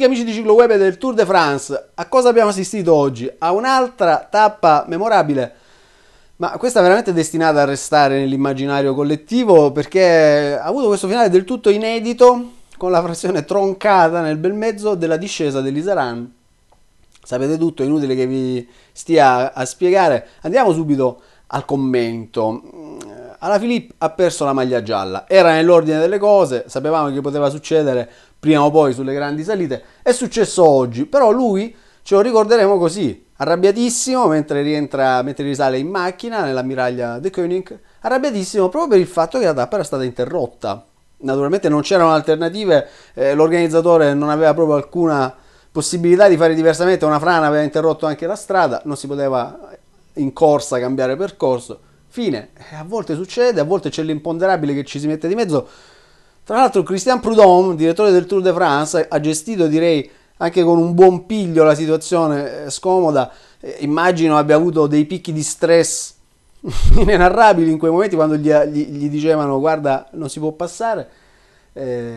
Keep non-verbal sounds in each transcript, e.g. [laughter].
Amiche e amici di Ciclo Web del Tour de France, a cosa abbiamo assistito oggi? A un'altra tappa memorabile, ma questa è veramente destinata a restare nell'immaginario collettivo perché ha avuto questo finale del tutto inedito, con la frazione troncata nel bel mezzo della discesa dell'Isaran. Sapete tutto, è inutile che vi stia a spiegare. Andiamo subito al commento alla Alaphilippe ha perso la maglia gialla, era nell'ordine delle cose, sapevamo che poteva succedere prima o poi sulle grandi salite, è successo oggi, però lui ce lo ricorderemo così, arrabbiatissimo mentre rientra, mentre risale in macchina nell'ammiraglia De Koenig, arrabbiatissimo proprio per il fatto che la tappa era stata interrotta. Naturalmente non c'erano alternative, eh, l'organizzatore non aveva proprio alcuna possibilità di fare diversamente, una frana aveva interrotto anche la strada, non si poteva in corsa cambiare percorso Fine. Eh, a volte succede, a volte c'è l'imponderabile che ci si mette di mezzo. Tra l'altro Christian Prudhomme, direttore del Tour de France, ha gestito direi anche con un buon piglio la situazione eh, scomoda. Eh, immagino abbia avuto dei picchi di stress [laughs] inenarrabili in quei momenti quando gli, gli, gli dicevano guarda non si può passare. Eh,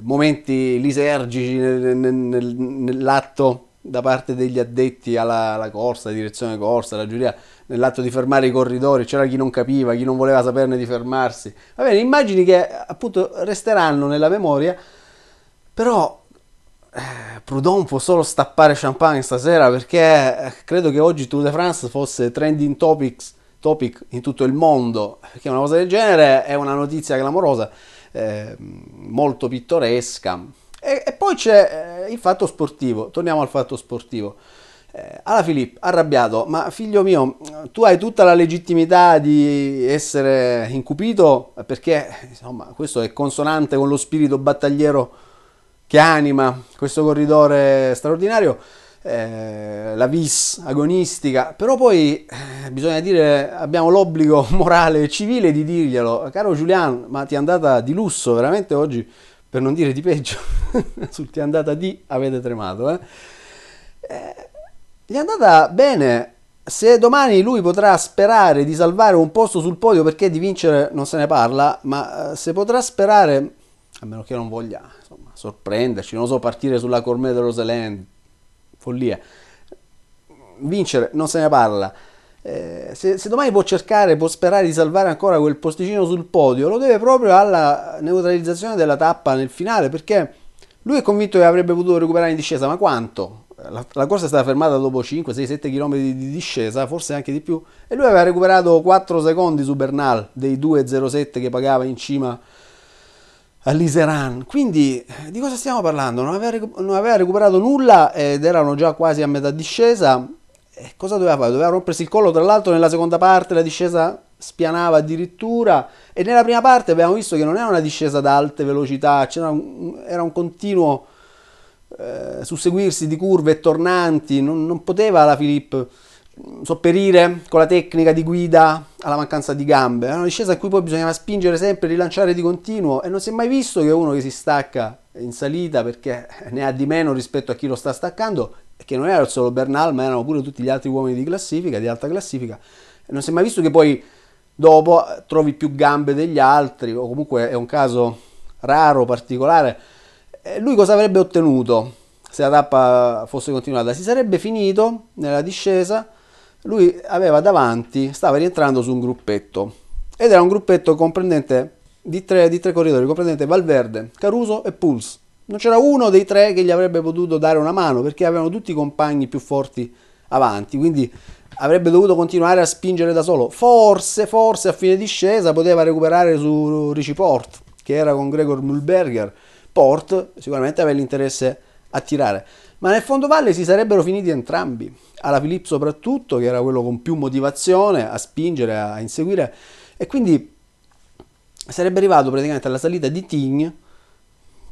momenti lisergici nell'atto da parte degli addetti alla, alla corsa, direzione corsa, la giuria, nell'atto di fermare i corridori, c'era chi non capiva, chi non voleva saperne di fermarsi. Va bene, immagini che appunto resteranno nella memoria, però eh, Proudhon può solo stappare champagne stasera perché eh, credo che oggi Tour de France fosse trending topics, topic in tutto il mondo, perché una cosa del genere è una notizia clamorosa, eh, molto pittoresca poi c'è eh, il fatto sportivo, torniamo al fatto sportivo. Eh, Alla Filippo, arrabbiato, ma figlio mio, tu hai tutta la legittimità di essere incupito perché insomma, questo è consonante con lo spirito battagliero che anima questo corridore straordinario, eh, la vis agonistica, però poi eh, bisogna dire, abbiamo l'obbligo [laughs] morale e civile di dirglielo, caro Giuliano, ma ti è andata di lusso veramente oggi per non dire di peggio, [laughs] sul ti è andata di avete tremato. Eh? Eh, gli è andata bene. Se domani lui potrà sperare di salvare un posto sul podio perché di vincere non se ne parla, ma eh, se potrà sperare, a meno che non voglia insomma, sorprenderci, non so, partire sulla cormea dello Roseland, follia, vincere non se ne parla. Eh, se, se, domani può cercare, può sperare di salvare ancora quel posticino sul podio, lo deve proprio alla neutralizzazione della tappa nel finale, perché lui è convinto che avrebbe potuto recuperare in discesa, ma quanto? La, la corsa è stata fermata dopo 5, 6, 7 km di, di, discesa, forse anche di più, e lui aveva recuperato 4 secondi su Bernal dei 2,07 che pagava in cima all'Iseran. Quindi eh, di cosa stiamo parlando? Non aveva, non aveva recuperato nulla ed erano già quasi a metà discesa e eh, cosa doveva fare? Doveva rompersi il collo, tra l'altro nella seconda parte la discesa spianava addirittura e nella prima parte abbiamo visto che non era una discesa ad alte velocità, un, era un continuo eh, susseguirsi di curve e tornanti, non, non poteva la Filippo mm, sopperire con la tecnica di guida alla mancanza di gambe. era una discesa a cui poi bisognava spingere sempre, rilanciare di continuo e non si è mai visto che uno che si stacca in salita perché ne ha di meno rispetto a chi lo sta staccando che non era solo Bernal, ma erano pure tutti gli altri uomini di classifica, di alta classifica. Non si è mai visto che poi dopo trovi più gambe degli altri, o comunque è un caso raro, particolare. E eh, lui cosa avrebbe ottenuto se la tappa fosse continuata? Si sarebbe finito nella discesa, lui aveva davanti, stava rientrando su un gruppetto, ed era un gruppetto comprendente di tre, di tre corridori, comprendente Valverde, Caruso e Pulse non c'era uno dei tre che gli avrebbe potuto dare una mano perché avevano tutti i compagni più forti avanti, quindi avrebbe dovuto continuare a spingere da solo. Forse, forse a fine discesa poteva recuperare su Richie Port, che era con Gregor Mulberger. Port sicuramente aveva l'interesse a tirare. Ma nel fondo valle si sarebbero finiti entrambi, alla Philippe soprattutto, che era quello con più motivazione a spingere, a inseguire, e quindi sarebbe arrivato praticamente alla salita di Tign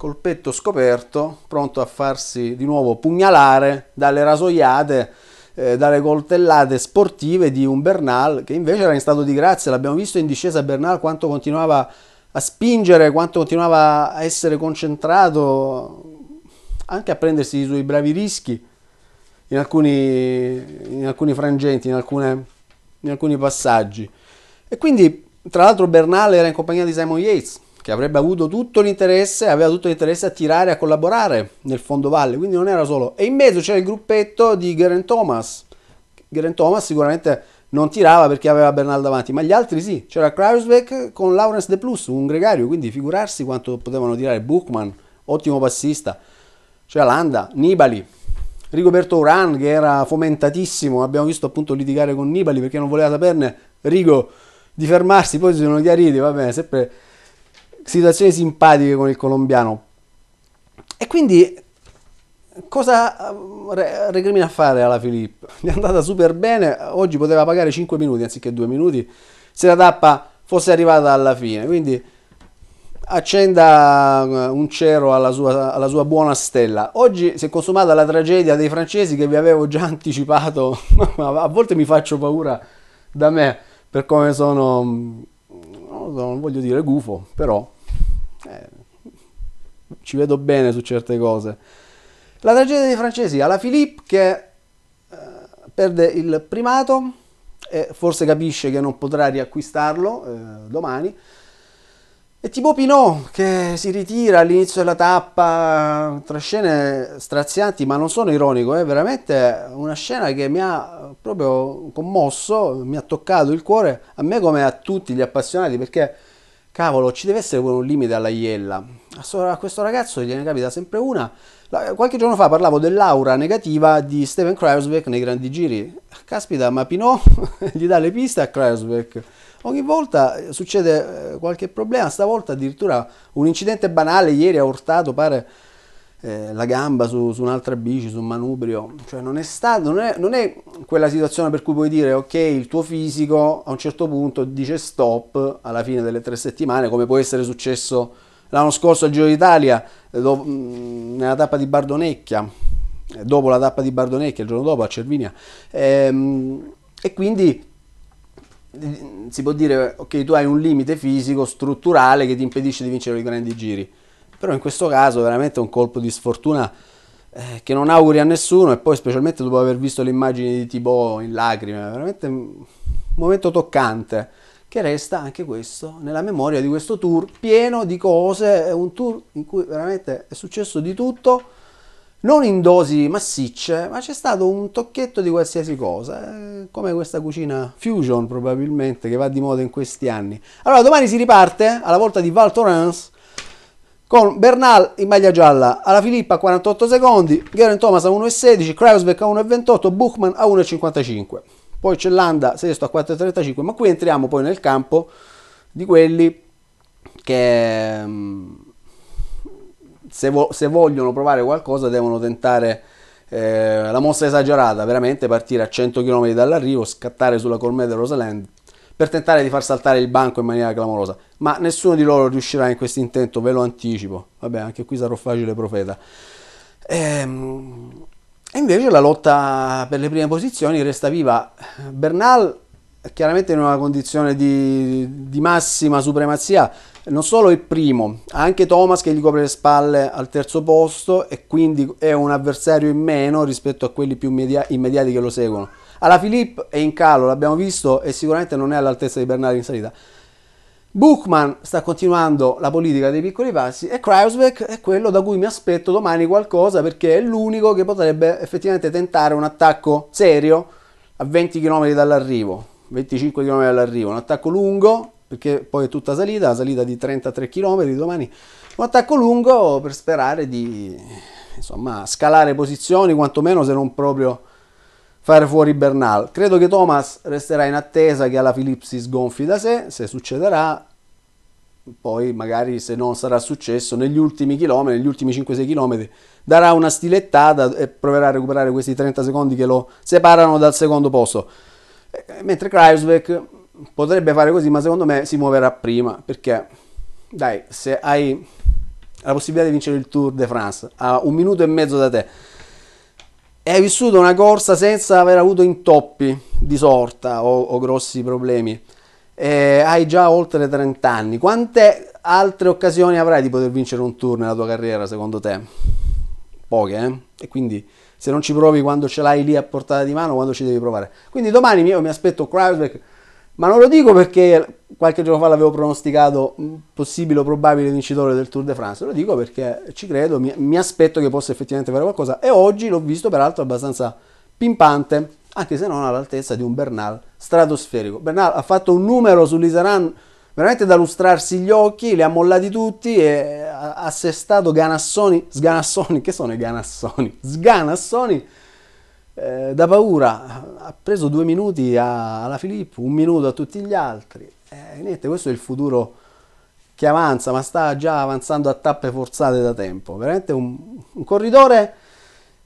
col petto scoperto, pronto a farsi di nuovo pugnalare dalle rasoiate, eh, dalle coltellate sportive di un Bernal che invece era in stato di grazia, l'abbiamo visto in discesa Bernal quanto continuava a spingere, quanto continuava a essere concentrato, anche a prendersi i suoi bravi rischi in alcuni, in alcuni frangenti, in, alcune, in alcuni passaggi. E quindi, tra l'altro, Bernal era in compagnia di Simon Yates, che avrebbe avuto tutto l'interesse, aveva tutto l'interesse a tirare, a collaborare nel fondo valle, quindi non era solo. E in mezzo c'era il gruppetto di Geraint Thomas. Geraint Thomas sicuramente non tirava perché aveva Bernal davanti, ma gli altri sì. C'era Krausbeck con Lawrence De Plus, un gregario, quindi figurarsi quanto potevano tirare. Buchmann, ottimo passista. C'era Landa, Nibali, Rigoberto Uran che era fomentatissimo, abbiamo visto appunto litigare con Nibali perché non voleva saperne Rigo di fermarsi, poi si sono chiariti, va bene, sempre situazioni simpatiche con il colombiano. E quindi cosa eh, recrimina a fare alla Filippo? [laughs] Gli è andata super bene, oggi poteva pagare 5 minuti anziché 2 minuti, se la tappa fosse arrivata alla fine. Quindi accenda eh, un cero alla sua, alla sua, buona stella. Oggi si è consumata la tragedia dei francesi che vi avevo già [laughs] anticipato, [laughs] a volte mi faccio paura da me per come sono mm, non voglio dire gufo, però eh, ci vedo bene su certe cose. La tragedia dei francesi, alla Philippe che eh, perde il primato e forse capisce che non potrà riacquistarlo eh, domani, e tipo Pinot che si ritira all'inizio della tappa, tre scene strazianti, ma non sono ironico, è eh, veramente una scena che mi ha proprio commosso, mi ha toccato il cuore, a me come a tutti gli appassionati, perché cavolo, ci deve essere un limite alla Iella. A questo ragazzo gliene capita sempre una. Qualche giorno fa parlavo dell'aura negativa di Steven Kreisbeck nei grandi giri. Caspita, ma Pinot [laughs] gli dà le piste a Kreisbeck Ogni volta eh, succede eh, qualche problema, stavolta addirittura un incidente banale, ieri ha urtato pare eh, la gamba su, su, un'altra bici, su un manubrio, cioè non è, stato, non è, non, è, quella situazione per cui puoi dire ok il tuo fisico a un certo punto dice stop alla fine delle tre settimane come può essere successo l'anno scorso al Giro d'Italia eh, dopo, mm, nella tappa di Bardonecchia, dopo la tappa di Bardonecchia, il giorno dopo a Cervinia ehm, e quindi si può dire ok tu hai un limite fisico strutturale che ti impedisce di vincere i grandi giri però in questo caso veramente un colpo di sfortuna eh, che non auguri a nessuno e poi specialmente dopo aver visto le immagini di Thibaut in lacrime veramente un momento toccante che resta anche questo nella memoria di questo tour pieno di cose è un tour in cui veramente è successo di tutto non in dosi massicce, ma c'è stato un tocchetto di qualsiasi cosa, eh, come questa cucina fusion probabilmente che va di moda in questi anni. Allora domani si riparte eh, alla volta di Val Thorens con Bernal in maglia gialla, alla Filippa a 48 secondi, Garen Thomas a 1,16, Krausbeck a 1,28, Buchmann a 1,55. Poi c'è Landa sesto a 4,35, ma qui entriamo poi nel campo di quelli che... Mh, mm, se, vo- se vogliono provare qualcosa devono tentare eh, la mossa esagerata, veramente partire a 100 km dall'arrivo, scattare sulla colmena del Rosaland per tentare di far saltare il banco in maniera clamorosa. Ma nessuno di loro riuscirà in questo intento, ve lo anticipo. Vabbè, anche qui sarò facile profeta. Ehm, e invece la lotta per le prime posizioni resta viva. Bernal chiaramente in una condizione di, di massima supremazia non solo il primo, anche Thomas che gli copre le spalle al terzo posto e quindi è un avversario in meno rispetto a quelli più immediati che lo seguono. Alla Philippe è in calo, l'abbiamo visto, e sicuramente non è all'altezza di Bernardi in salita. Buchmann sta continuando la politica dei piccoli passi e Krausbeck è quello da cui mi aspetto domani qualcosa perché è l'unico che potrebbe effettivamente tentare un attacco serio a 20 km dall'arrivo, 25 km dall'arrivo, un attacco lungo perché poi è tutta salita, salita di 33 km domani, un attacco lungo per sperare di insomma, scalare posizioni, quantomeno se non proprio fare fuori Bernal. Credo che Thomas resterà in attesa che alla Philips si sgonfi da sé, se succederà, poi magari se non sarà successo negli ultimi chilometri, negli ultimi 5-6 chilometri, darà una stilettata e proverà a recuperare questi 30 secondi che lo separano dal secondo posto. Mentre Kreisbeck potrebbe fare così, ma secondo me si muoverà prima perché, dai, se hai la possibilità di vincere il Tour de France a un minuto e mezzo da te e hai vissuto una corsa senza aver avuto intoppi di sorta o, o grossi problemi, e hai già oltre 30 anni, quante altre occasioni avrai di poter vincere un Tour nella tua carriera secondo te? Poche, eh? E quindi se non ci provi quando ce l'hai lì a portata di mano, quando ci devi provare. Quindi domani io mi aspetto Kreisberg ma non lo dico perché qualche giorno fa l'avevo pronosticato possibile o probabile vincitore del Tour de France, lo dico perché ci credo, mi, mi aspetto che possa effettivamente fare qualcosa e oggi l'ho visto peraltro abbastanza pimpante, anche se non all'altezza di un Bernal stratosferico. Bernal ha fatto un numero sull'Isaran veramente da lustrarsi gli occhi, li ha mollati tutti e ha assestato Ganassoni, Sganassoni, che sono i Ganassoni? Sganassoni eh, da paura, ha preso due minuti a, alla Filippo, un minuto a tutti gli altri. Eh, niente, questo è il futuro che avanza, ma sta già avanzando a tappe forzate da tempo. Veramente un, un corridore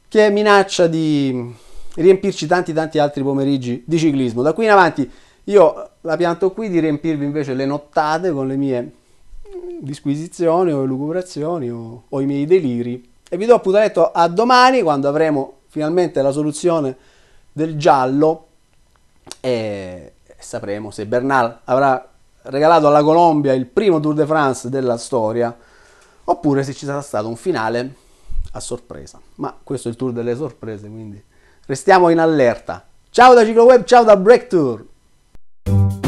che minaccia di riempirci tanti tanti altri pomeriggi di ciclismo. Da qui in avanti io la pianto qui di riempirvi invece le nottate con le mie disquisizioni o lucubrazioni o, o i miei deliri. E vi do appuntamento a domani quando avremo finalmente la soluzione del giallo e sapremo se Bernal avrà regalato alla Colombia il primo Tour de France della storia oppure se ci sarà stato un finale a sorpresa. Ma questo è il tour delle sorprese, quindi restiamo in allerta. Ciao da Cicloweb, ciao da Break Tour.